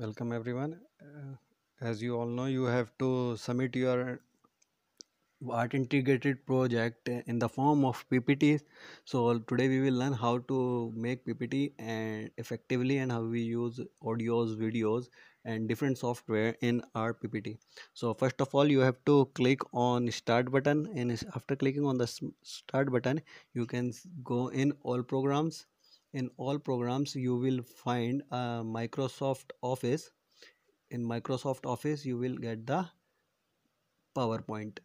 welcome everyone uh, as you all know you have to submit your art integrated project in the form of ppt so today we will learn how to make ppt and effectively and how we use audios videos and different software in our ppt so first of all you have to click on start button and after clicking on the start button you can go in all programs in all programs you will find a Microsoft Office in Microsoft Office you will get the PowerPoint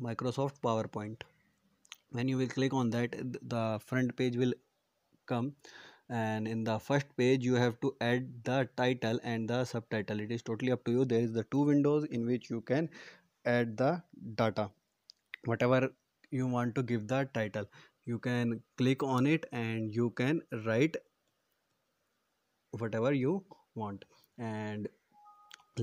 Microsoft PowerPoint when you will click on that the front page will come and in the first page you have to add the title and the subtitle it is totally up to you there is the two windows in which you can add the data whatever you want to give the title you can click on it and you can write whatever you want and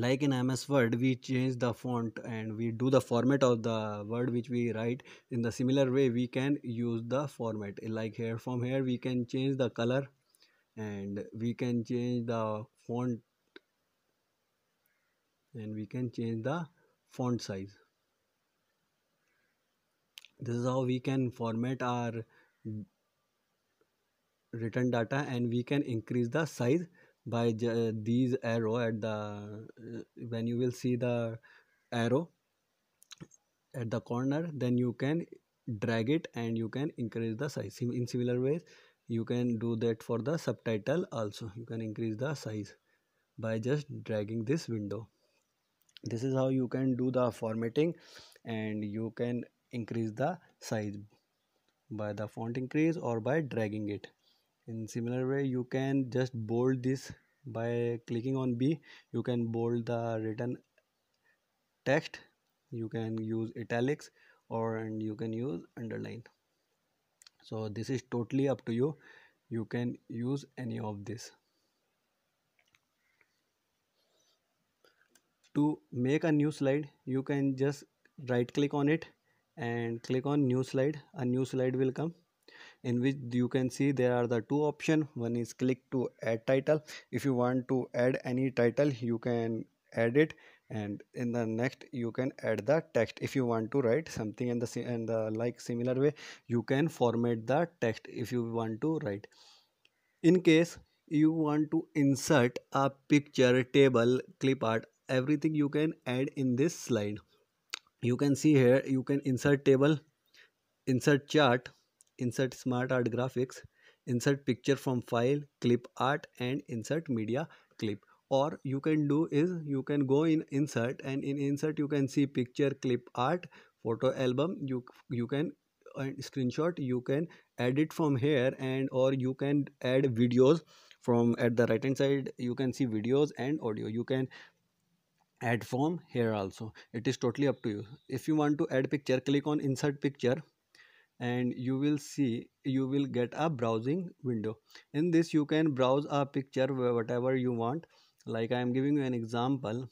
like in ms word we change the font and we do the format of the word which we write in the similar way we can use the format like here from here we can change the color and we can change the font and we can change the font size this is how we can format our written data and we can increase the size by these arrow at the when you will see the arrow at the corner then you can drag it and you can increase the size in similar ways you can do that for the subtitle also you can increase the size by just dragging this window this is how you can do the formatting and you can increase the size by the font increase or by dragging it in similar way you can just bold this by clicking on b you can bold the written text you can use italics or and you can use underline so this is totally up to you you can use any of this to make a new slide you can just right click on it and click on new slide a new slide will come in which you can see there are the two option one is click to add title if you want to add any title you can add it and in the next you can add the text if you want to write something in the in the like similar way you can format the text if you want to write in case you want to insert a picture table clip art everything you can add in this slide you can see here you can insert table insert chart insert smart art graphics insert picture from file clip art and insert media clip or you can do is you can go in insert and in insert you can see picture clip art photo album you you can uh, screenshot you can edit from here and or you can add videos from at the right hand side you can see videos and audio you can add form here also it is totally up to you if you want to add picture click on insert picture and you will see you will get a browsing window in this you can browse a picture whatever you want like i am giving you an example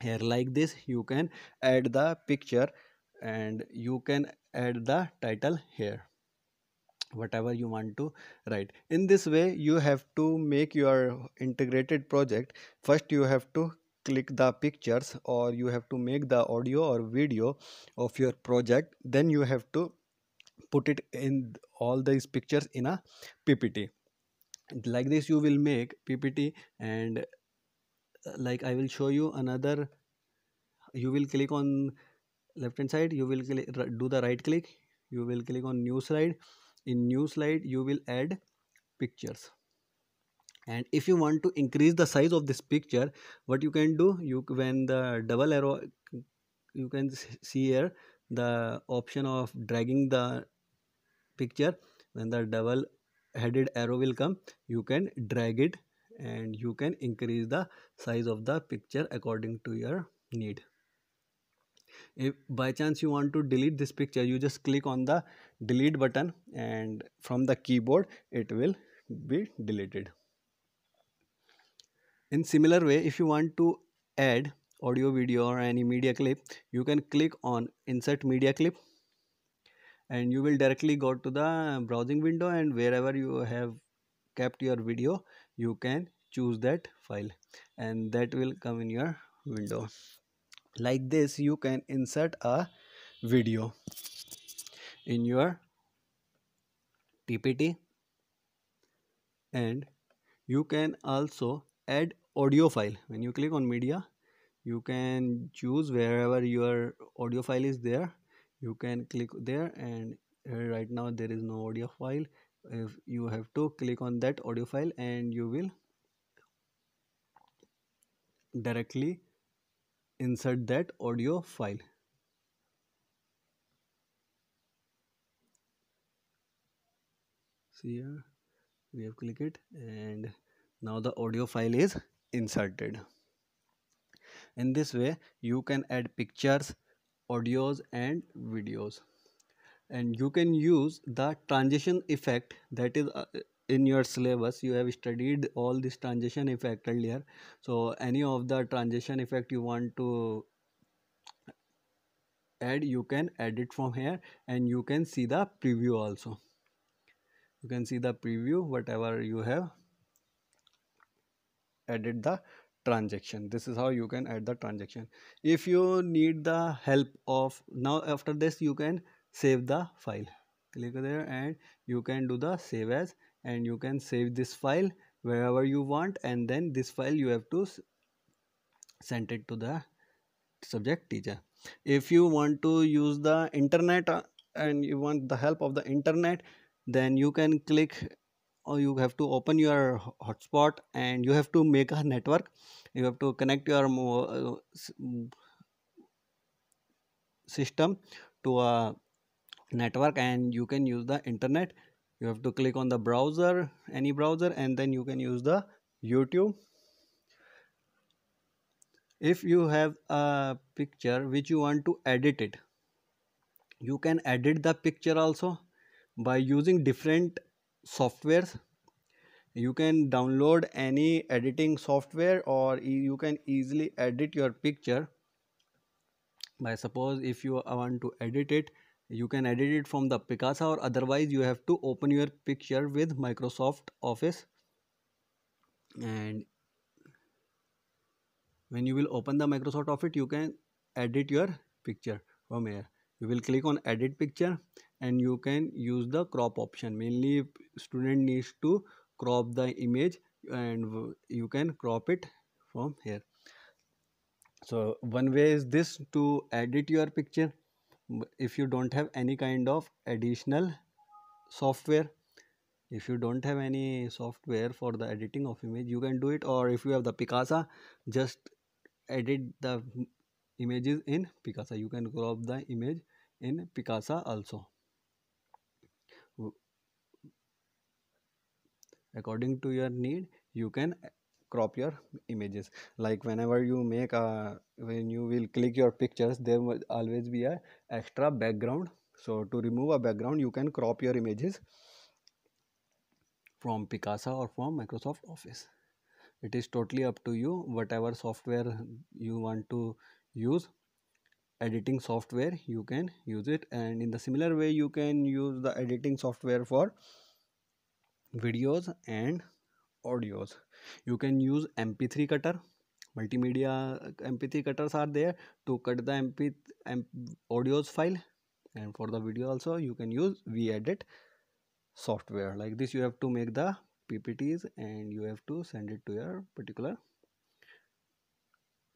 here like this you can add the picture and you can add the title here whatever you want to write in this way you have to make your integrated project first you have to click the pictures or you have to make the audio or video of your project then you have to put it in all these pictures in a ppt like this you will make ppt and uh, like i will show you another you will click on left hand side you will do the right click you will click on new slide in new slide you will add pictures and if you want to increase the size of this picture what you can do you when the double arrow you can see here the option of dragging the picture when the double headed arrow will come you can drag it and you can increase the size of the picture according to your need if by chance you want to delete this picture you just click on the delete button and from the keyboard it will be deleted in similar way if you want to add audio video or any media clip you can click on insert media clip and you will directly go to the browsing window and wherever you have kept your video you can choose that file and that will come in your window like this you can insert a video in your tpt and you can also add audio file when you click on media you can choose wherever your audio file is there you can click there and right now there is no audio file if you have to click on that audio file and you will directly insert that audio file see here we have clicked it and now the audio file is inserted in this way you can add pictures audios and videos and you can use the transition effect that is uh, in your syllabus you have studied all this transition effect earlier so any of the transition effect you want to add you can add it from here and you can see the preview also you can see the preview whatever you have added the transaction this is how you can add the transaction if you need the help of now after this you can save the file click there and you can do the save as and you can save this file wherever you want and then this file you have to send it to the subject teacher if you want to use the internet uh, and you want the help of the internet then you can click you have to open your hotspot and you have to make a network you have to connect your uh, mm, system to a network and you can use the internet you have to click on the browser any browser and then you can use the youtube if you have a picture which you want to edit it you can edit the picture also by using different softwares you can download any editing software or you can easily edit your picture by suppose if you want to edit it you can edit it from the picasa or otherwise you have to open your picture with microsoft office and when you will open the microsoft office you can edit your picture from here you will click on edit picture and you can use the crop option mainly student needs to crop the image and you can crop it from here so one way is this to edit your picture if you don't have any kind of additional software if you don't have any software for the editing of image you can do it or if you have the picasa just edit the images in picasa you can crop the image in picasa also according to your need you can uh, crop your images like whenever you make a when you will click your pictures there will always be a extra background so to remove a background you can crop your images from picasa or from microsoft office it is totally up to you whatever software you want to use editing software you can use it and in the similar way you can use the editing software for videos and audios you can use mp3 cutter multimedia uh, mp3 cutters are there to cut the mp MP audios file and for the video also you can use vedit software like this you have to make the ppts and you have to send it to your particular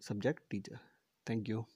subject teacher thank you